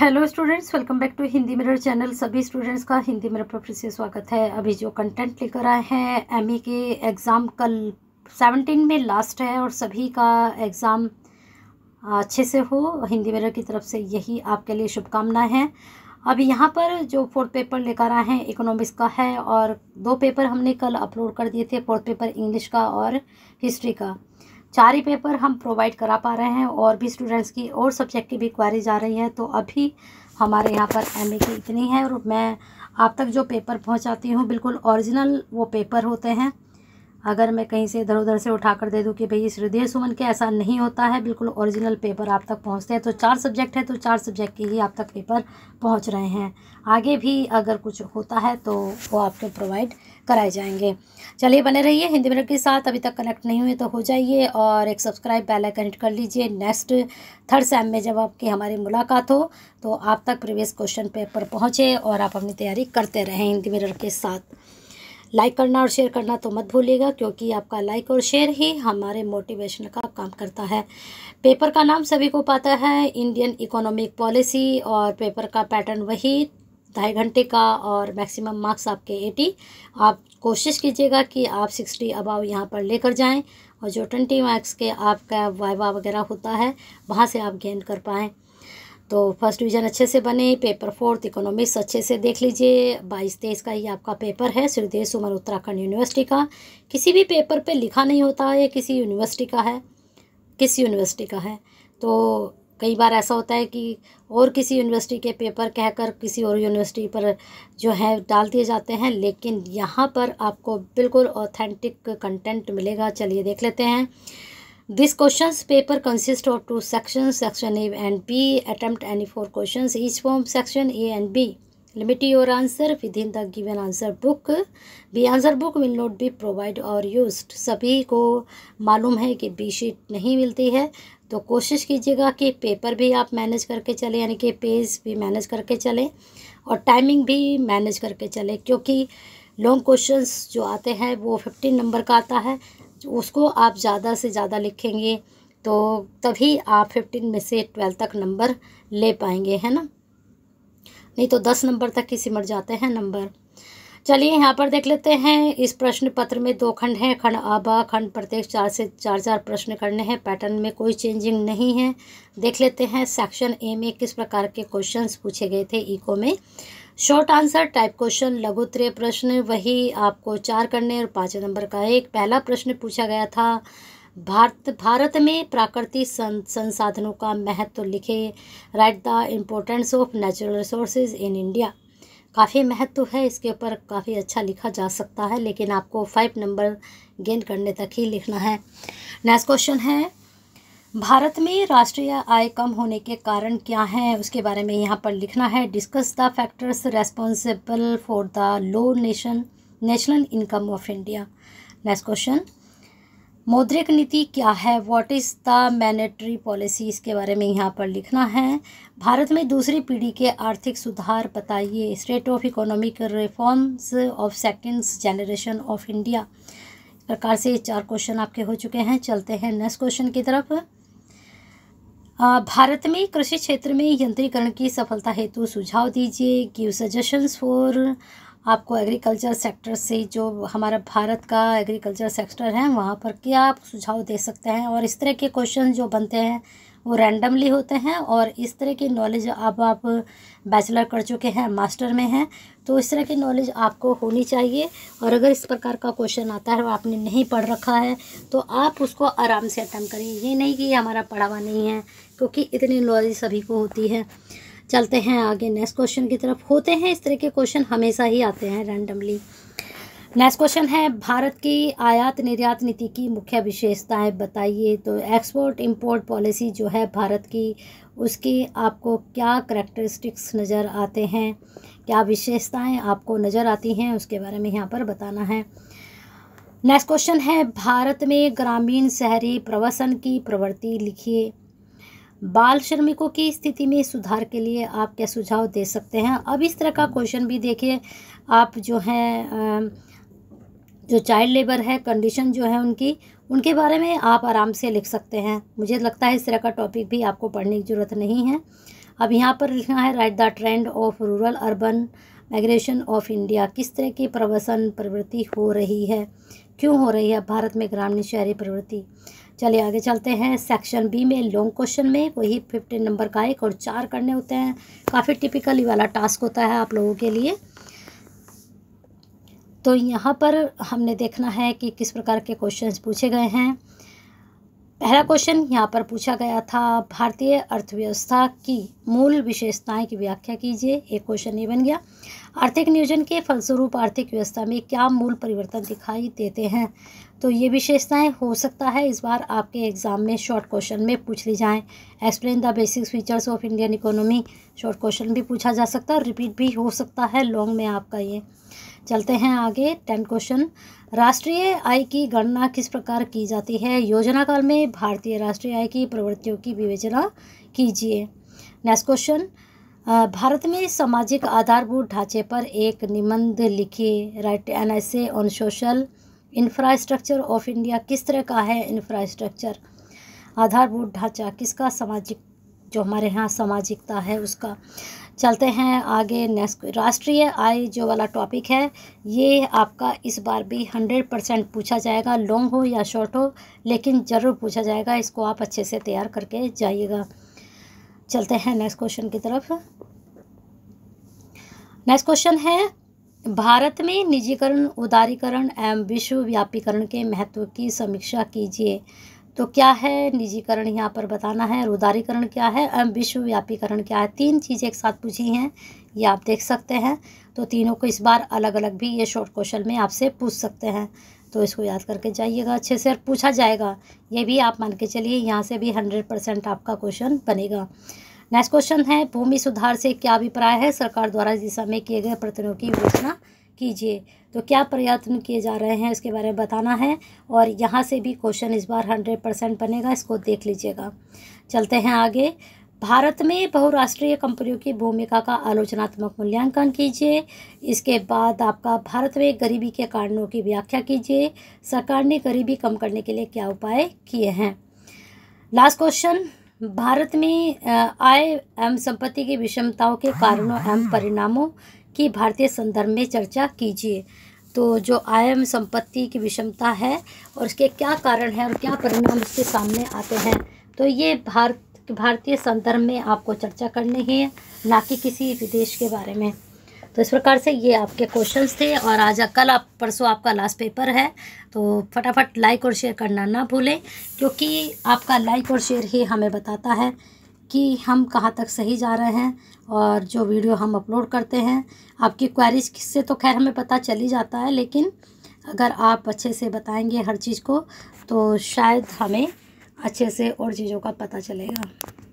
hello students welcome back to Hindi Mirror channel सभी students का Hindi mirror पर फिर से स्वागत है अभी जो कंटेंट लेकर आए हैं एम के एग्ज़ाम कल सेवनटीन में लास्ट है और सभी का एग्ज़ाम अच्छे से हो हिंदी मिरर की तरफ से यही आपके लिए शुभकामनाएं हैं अब यहाँ पर जो फोर्थ पेपर लेकर आए हैं इकोनॉमिक्स का है और दो पेपर हमने कल अपलोड कर दिए थे फोर्थ पेपर इंग्लिश का और हिस्ट्री का चार ही पेपर हम प्रोवाइड करा पा रहे हैं और भी स्टूडेंट्स की और सब्जेक्ट की भी क्वारीज आ रही हैं तो अभी हमारे यहाँ पर एम की इतनी है और मैं आप तक जो पेपर पहुँचाती हूँ बिल्कुल ओरिजिनल वो पेपर होते हैं अगर मैं कहीं से इधर उधर से उठा कर दे दूँ कि भाई इस हृदय सुमन के ऐसा नहीं होता है बिल्कुल ओरिजिनल पेपर आप तक पहुँचते हैं तो चार सब्जेक्ट है तो चार सब्जेक्ट के ही आप तक पेपर पहुँच रहे हैं आगे भी अगर कुछ होता है तो वो आपको प्रोवाइड कराए जाएंगे चलिए बने रहिए हिंदी मिनट के साथ अभी तक कनेक्ट नहीं हुए तो हो जाइए और एक सब्सक्राइब बेल आइकन हिट कर लीजिए नेक्स्ट थर्ड सेम में जब आपकी हमारी मुलाकात हो तो आप तक प्रीवियस क्वेश्चन पेपर पहुँचे और आप अपनी तैयारी करते रहें हिंदी मिनट के साथ लाइक करना और शेयर करना तो मत भूलिएगा क्योंकि आपका लाइक और शेयर ही हमारे मोटिवेशन का काम करता है पेपर का नाम सभी को पता है इंडियन इकोनॉमिक पॉलिसी और पेपर का पैटर्न वही ढाई घंटे का और मैक्सिमम मार्क्स आपके एटी आप कोशिश कीजिएगा कि आप सिक्सटी अबाव यहाँ पर लेकर जाएं और जो ट्वेंटी मार्क्स के आपका वाइवा वगैरह होता है वहाँ से आप गेंद कर पाएँ तो फर्स्ट डिवीज़न अच्छे से बने पेपर फोर्थ इकोनॉमिक्स अच्छे से देख लीजिए बाईस तेईस का ही आपका पेपर है सुखदेव सुमन उत्तराखंड यूनिवर्सिटी का किसी भी पेपर पे लिखा नहीं होता है किसी यूनिवर्सिटी का है किस यूनिवर्सिटी का है तो कई बार ऐसा होता है कि और किसी यूनिवर्सिटी के पेपर कहकर किसी और यूनिवर्सिटी पर जो है डाल दिए जाते हैं लेकिन यहाँ पर आपको बिल्कुल ऑथेंटिक कंटेंट मिलेगा चलिए देख लेते हैं this question paper consist of two section section A and B attempt any four question is form section A and B limit your answer with in the given answer book B answer book will not be provide और use सभी को मालूम है कि B sheet नहीं मिलती है तो कोशिश कीजिएगा कि पेपर भी आप मैनेज करके चलें यानी कि पेज भी मैनेज करके चलें और टाइमिंग भी मैनेज करके चलें क्योंकि लॉन्ग क्वेश्चन जो आते हैं वो फिफ्टीन नंबर का आता है उसको आप ज़्यादा से ज़्यादा लिखेंगे तो तभी आप फिफ्टीन में से ट्वेल्व तक नंबर ले पाएंगे है ना नहीं तो दस नंबर तक ही सिमट जाते हैं नंबर चलिए यहाँ पर देख लेते हैं इस प्रश्न पत्र में दो खंड हैं खंड आबा खंड प्रत्येक चार से चार चार प्रश्न करने हैं पैटर्न में कोई चेंजिंग नहीं है देख लेते हैं सेक्शन ए में किस प्रकार के क्वेश्चंस पूछे गए थे इको में शॉर्ट आंसर टाइप क्वेश्चन लघुत्तरीय प्रश्न वही आपको चार करने और पाँच नंबर का एक पहला प्रश्न पूछा गया था भारत भारत में प्राकृतिक सं, संसाधनों का महत्व तो लिखे write the importance of natural resources in India काफ़ी महत्व तो है इसके ऊपर काफ़ी अच्छा लिखा जा सकता है लेकिन आपको फाइव नंबर गेन करने तक ही लिखना है नेक्स्ट क्वेश्चन है भारत में राष्ट्रीय आय कम होने के कारण क्या हैं उसके बारे में यहाँ पर लिखना है discuss the factors responsible for the low nation national income of India next question मौद्रिक नीति क्या है what is the monetary policy इसके बारे में यहाँ पर लिखना है भारत में दूसरी पीढ़ी के आर्थिक सुधार बताइए state of economic reforms of second generation of India प्रकार से चार क्वेश्चन आपके हो चुके हैं चलते हैं नेक्स्ट क्वेश्चन की तरफ भारत में कृषि क्षेत्र में यंत्रीकरण की सफलता हेतु सुझाव दीजिए गिव सजेशंस फॉर आपको एग्रीकल्चर सेक्टर से जो हमारा भारत का एग्रीकल्चर सेक्टर है वहाँ पर क्या आप सुझाव दे सकते हैं और इस तरह के क्वेश्चन जो बनते हैं वो रैंडमली होते हैं और इस तरह की नॉलेज अब आप बैचलर कर चुके हैं मास्टर में हैं तो इस तरह की नॉलेज आपको होनी चाहिए और अगर इस प्रकार का क्वेश्चन आता है और आपने नहीं पढ़ रखा है तो आप उसको आराम से अटैम्प करें ये नहीं कि ये हमारा पढ़ा हुआ नहीं है क्योंकि इतनी नॉलेज सभी को होती है चलते हैं आगे नेक्स्ट क्वेश्चन की तरफ होते हैं इस तरह के क्वेश्चन हमेशा ही आते हैं रैंडमली नेक्स्ट क्वेश्चन है भारत की आयात निर्यात नीति की मुख्य विशेषताएं बताइए तो एक्सपोर्ट इंपोर्ट पॉलिसी जो है भारत की उसकी आपको क्या करेक्टरिस्टिक्स नज़र आते हैं क्या विशेषताएं आपको नज़र आती हैं उसके बारे में यहाँ पर बताना है नेक्स्ट क्वेश्चन है भारत में ग्रामीण शहरी प्रवसन की प्रवृत्ति लिखिए बाल श्रमिकों की स्थिति में सुधार के लिए आप क्या सुझाव दे सकते हैं अब इस तरह का क्वेश्चन भी देखिए आप जो हैं जो चाइल्ड लेबर है कंडीशन जो है उनकी उनके बारे में आप आराम से लिख सकते हैं मुझे लगता है इस तरह का टॉपिक भी आपको पढ़ने की ज़रूरत नहीं है अब यहाँ पर लिखना है write the trend of rural urban migration of India किस तरह की प्रवसन प्रवृत्ति हो रही है क्यों हो रही है भारत में ग्रामीण शहरी प्रवृत्ति चलिए आगे चलते हैं सेक्शन बी में लॉन्ग क्वेश्चन में वही फिफ्टीन नंबर का एक और चार करने होते हैं काफ़ी टिपिकली वाला टास्क होता है आप लोगों के लिए तो यहाँ पर हमने देखना है कि किस प्रकार के क्वेश्चन पूछे गए हैं पहला क्वेश्चन यहाँ पर पूछा गया था भारतीय अर्थव्यवस्था की मूल विशेषताएं की व्याख्या कीजिए एक क्वेश्चन ये बन गया आर्थिक नियोजन के फलस्वरूप आर्थिक व्यवस्था में क्या मूल परिवर्तन दिखाई देते हैं तो ये विशेषताएं हो सकता है इस बार आपके एग्ज़ाम में शॉर्ट क्वेश्चन में पूछ ली जाएँ explain the basic features of Indian economy short question भी पूछा जा सकता है और रिपीट भी हो सकता है लॉन्ग में आपका ये चलते हैं आगे टेंथ क्वेश्चन राष्ट्रीय आय की गणना किस प्रकार की जाती है योजना काल में भारतीय राष्ट्रीय आय की प्रवृत्तियों की विवेचना कीजिए नेक्स्ट क्वेश्चन भारत में सामाजिक आधारभूत ढांचे पर एक निबंध लिखिए write an essay on social infrastructure of India किस तरह का है इंफ्रास्ट्रक्चर आधारभूत ढांचा किसका सामाजिक जो हमारे यहाँ सामाजिकता है उसका चलते हैं आगे नेक्स्ट राष्ट्रीय आय जो वाला टॉपिक है ये आपका इस बार भी हंड्रेड परसेंट पूछा जाएगा लॉन्ग हो या शॉर्ट हो लेकिन ज़रूर पूछा जाएगा इसको आप अच्छे से तैयार करके जाइएगा चलते हैं नेक्स्ट क्वेश्चन की तरफ नेक्स्ट क्वेश्चन है भारत में निजीकरण उदारीकरण एवं विश्वव्यापीकरण के महत्व की समीक्षा कीजिए तो क्या है निजीकरण यहाँ पर बताना है रोदारीकरण क्या है एवं विश्वव्यापीकरण क्या है तीन चीज़ें एक साथ पूछी हैं ये आप देख सकते हैं तो तीनों को इस बार अलग अलग भी ये शॉर्ट क्वेश्चन में आपसे पूछ सकते हैं तो इसको याद करके जाइएगा अच्छे से और पूछा जाएगा ये भी आप मान के चलिए यहाँ से भी हंड्रेड परसेंट आपका क्वेश्चन बनेगा नेक्स्ट क्वेश्चन है भूमि सुधार से क्या अभिप्राय है सरकार द्वारा दिशा में किए गए प्रतिनियों की योजना कीजिए तो क्या प्रयत्न किए जा रहे हैं इसके बारे में बताना है और यहाँ से भी क्वेश्चन इस बार हंड्रेड परसेंट बनेगा इसको देख लीजिएगा चलते हैं आगे भारत में बहुराष्ट्रीय कंपनियों की भूमिका का आलोचनात्मक मूल्यांकन कीजिए इसके बाद आपका भारत में गरीबी के कारणों की व्याख्या कीजिए सरकार ने गरीबी कम करने के लिए क्या उपाय किए हैं लास्ट क्वेश्चन भारत में आय एवं संपत्ति की विषमताओं के कारणों एवं परिणामों की भारतीय संदर्भ में चर्चा कीजिए तो जो आयम संपत्ति की विषमता है और इसके क्या कारण हैं और क्या परिणाम इसके सामने आते हैं तो ये भारत भारतीय संदर्भ में आपको चर्चा करनी है ना कि किसी विदेश के बारे में तो इस प्रकार से ये आपके क्वेश्चंस थे और आज कल आप परसों आपका लास्ट पेपर है तो फटाफट लाइक और शेयर करना ना भूलें क्योंकि आपका लाइक और शेयर ही हमें बताता है कि हम कहाँ तक सही जा रहे हैं और जो वीडियो हम अपलोड करते हैं आपकी क्वारीज से तो खैर हमें पता चल ही जाता है लेकिन अगर आप अच्छे से बताएंगे हर चीज़ को तो शायद हमें अच्छे से और चीज़ों का पता चलेगा